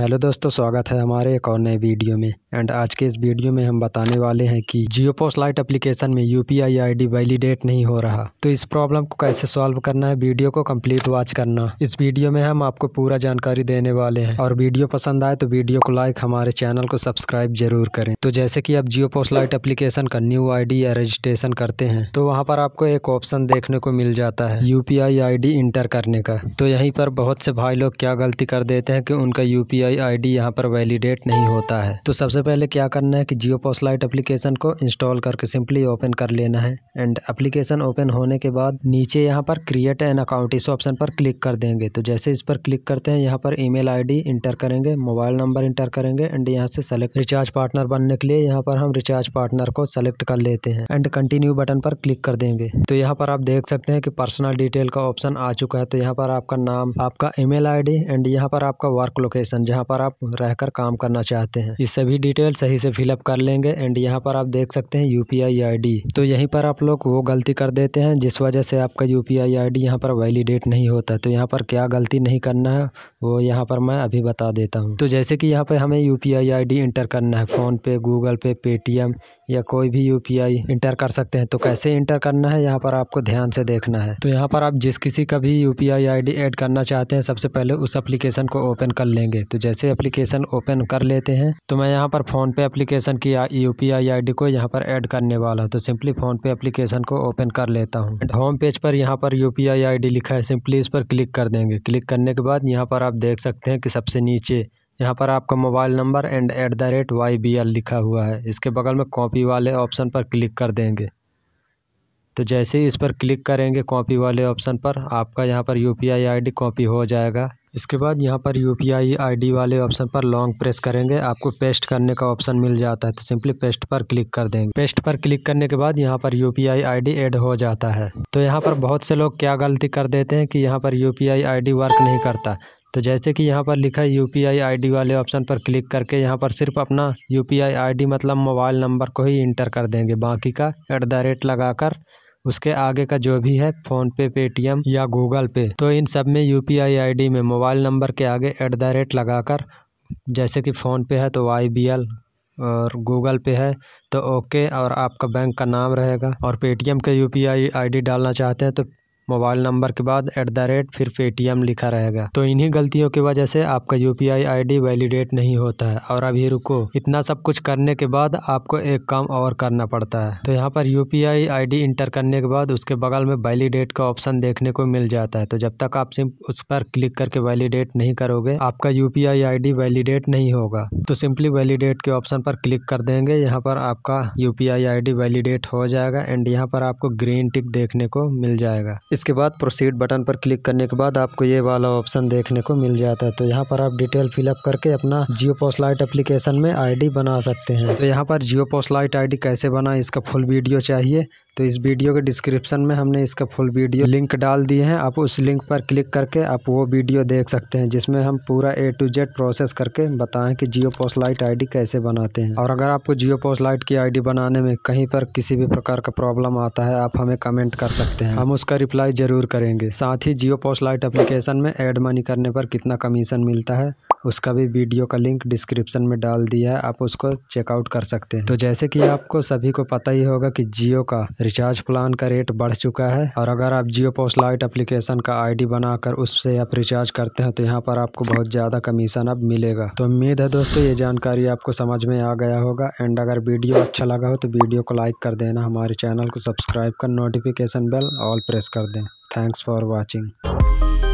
hello दोस्तों स्वागत है हमारे एक और नए वीडियो में एंड आज के इस वीडियो में हम बताने वाले हैं कि जियो पोस्ट लाइट एप्लीकेशन में U P I I validate नहीं हो रहा तो इस प्रॉब्लम को कैसे सॉल्व करना है वीडियो को कंप्लीट वॉच करना इस वीडियो में हम आपको पूरा जानकारी देने वाले हैं और वीडियो पसंद आए तो वीडियो को लाइक हमारे चैनल को सब्सक्राइब जरूर करें तो जैसे कि आप जियो पोस्ट लाइट एप्लीकेशन का न्यू आई या रजिस्ट्रेशन करते हैं तो वहाँ पर आपको एक ऑप्शन देखने को मिल जाता है U P I I enter करने का तो यहीं पर बहुत से भाई लोग क्या गलती कर देते हैं कि उनका यू पी यूपीआई आईडी यहां पर वैलिडेट नहीं होता है तो सबसे पहले क्या करना है कि जियो पोस्लाइट एप्लीकेशन को इंस्टॉल करके सिंपली ओपन कर लेना है एंड एप्लीकेशन ओपन होने के बाद नीचे यहाँ पर क्रिएट एन अकाउंट इस ऑप्शन पर क्लिक कर देंगे तो जैसे इस पर क्लिक करते हैं यहाँ पर ई मेल इंटर करेंगे मोबाइल नंबर इंटर करेंगे एंड यहाँ से सेलेक्ट रिचार्ज पार्टनर बनने के लिए यहाँ पर हम रिचार्ज पार्टनर को सेलेक्ट कर लेते हैं एंड कंटिन्यू बटन पर क्लिक कर देंगे तो यहाँ पर आप देख सकते हैं कि पर्सनल डिटेल का ऑप्शन आ चुका है तो यहाँ पर आपका नाम आपका ईमेल आईडी एंड यहाँ पर आपका वर्क लोकेशन जहाँ जहाँ पर आप रहकर काम करना चाहते हैं ये सभी डिटेल सही से फिलअप कर लेंगे एंड यहाँ पर आप देख सकते हैं यू पी आई तो यहीं पर आप लोग वो गलती कर देते हैं जिस वजह से आपका यू पी आई आई यहाँ पर वैलिडेट नहीं होता तो यहाँ पर क्या गलती नहीं करना है वो यहाँ पर मैं अभी बता देता हूँ तो जैसे कि यहाँ पर हमें U P I I enter करना है फोन पे गूगल पे पेटीएम या कोई भी यू पी आई इंटर कर सकते हैं तो कैसे इंटर करना है यहाँ पर आपको ध्यान से देखना है तो यहाँ पर आप जिस किसी का भी U P I I add करना चाहते हैं सबसे पहले उस एप्लीकेशन को ओपन कर लेंगे तो जैसे एप्लीकेशन ओपन कर लेते हैं तो मैं यहाँ पर फ़ोन पे एप्लीकेशन की U P I I D को यहाँ पर ऐड करने वाला हूँ तो सिंपली फ़ोन पे एप्लीकेशन को ओपन कर लेता हूँ होम पेज पर यहाँ पर U P I I D लिखा है सिंपली इस पर क्लिक कर देंगे क्लिक करने के बाद यहाँ पर आप देख सकते हैं कि सबसे नीचे यहाँ पर आपका mobile number and at the rate Y B L लिखा हुआ है इसके बगल में कॉपी वाले ऑप्शन पर क्लिक कर देंगे तो जैसे ही इस पर क्लिक करेंगे कॉपी वाले ऑप्शन पर आपका यहाँ पर U P I I D copy हो जाएगा इसके बाद यहाँ पर U P I I D वाले ऑप्शन पर लॉन्ग प्रेस करेंगे आपको पेस्ट करने का ऑप्शन मिल जाता है तो सिंपली पेस्ट पर क्लिक कर देंगे पेस्ट पर क्लिक करने के बाद यहाँ पर U P I I D add हो जाता है तो यहाँ पर बहुत से लोग क्या गलती कर देते हैं कि यहाँ पर U P I I D work नहीं करता तो जैसे कि यहाँ पर लिखा है U P I I D वाले ऑप्शन पर क्लिक करके यहाँ पर सिर्फ अपना U P I I D मतलब मोबाइल नंबर को ही इंटर कर देंगे बाकी का एट द रेट लगा कर उसके आगे का जो भी है फ़ोनपे पेटीएम या गूगल पे तो इन सब में U P I I D में मोबाइल नंबर के आगे एट द रेट लगा कर जैसे कि फ़ोनपे है तो वाई बी एल और गूगल पे है तो ओके और आपका बैंक का नाम रहेगा और पेटीएम के U P I I D डालना चाहते हैं तो मोबाइल नंबर के बाद एट द रेट फिर पेटीएम लिखा रहेगा तो इन्हीं गलतियों की वजह से आपका यू पी आई वैलिडेट नहीं होता है और अभी रुको इतना सब कुछ करने के बाद आपको एक काम और करना पड़ता है तो यहाँ पर यू पी आई इंटर करने के बाद उसके बगल में वैलिडेट का ऑप्शन देखने को मिल जाता है तो जब तक आप सिर्फ उस पर क्लिक करके वैलिडेट नहीं करोगे आपका यू पी आई वैलिडेट नहीं होगा तो सिंपली वैलिडेट के ऑप्शन पर क्लिक कर देंगे यहाँ पर आपका यू पी आई वैलिडेट हो जाएगा एंड यहाँ पर आपको ग्रीन टिक देखने को मिल जाएगा इसके बाद प्रोसीड बटन पर क्लिक करने के बाद आपको ये वाला ऑप्शन देखने को मिल जाता है तो यहाँ पर आप डिटेल फिलअप करके अपना जियो पोस्टलाइट अप्लीकेशन में आईडी बना सकते हैं तो यहाँ पर जियो पोस्टलाइट आईडी कैसे बना इसका फुल वीडियो चाहिए तो इस वीडियो के डिस्क्रिप्शन में हमने इसका फुल वीडियो लिंक डाल दिए हैं आप उस लिंक पर क्लिक करके आप वो वीडियो देख सकते हैं जिसमें हम पूरा ए टू जेड प्रोसेस करके बताएं कि जियो पोस्टलाइट आई कैसे बनाते हैं और अगर आपको जियो पोस्टलाइट की आई बनाने में कहीं पर किसी भी प्रकार का प्रॉब्लम आता है आप हमें कमेंट कर सकते हैं हम उसका रिप्लाई अप्लाई ज़रूर करेंगे साथ ही जियो पोस्ट लाइट एप्लीकेशन में एड मनी करने पर कितना कमीशन मिलता है उसका भी वीडियो का लिंक डिस्क्रिप्शन में डाल दिया है आप उसको चेकआउट कर सकते हैं तो जैसे कि आपको सभी को पता ही होगा कि जियो का रिचार्ज प्लान का रेट बढ़ चुका है और अगर आप जियो पोस्ट लाइट एप्लीकेशन का आईडी बनाकर उससे आप रिचार्ज करते हैं तो यहाँ पर आपको बहुत ज़्यादा कमीशन अब मिलेगा तो उम्मीद है दोस्तों ये जानकारी आपको समझ में आ गया होगा एंड अगर वीडियो अच्छा लगा हो तो वीडियो को लाइक कर देना हमारे चैनल को सब्सक्राइब कर नोटिफिकेशन बेल ऑल प्रेस कर दें ಇದೆ ಥ್ಯಾಂಕ್ಸ್ ಫಾರ್ ವಾಚಿಂಗ್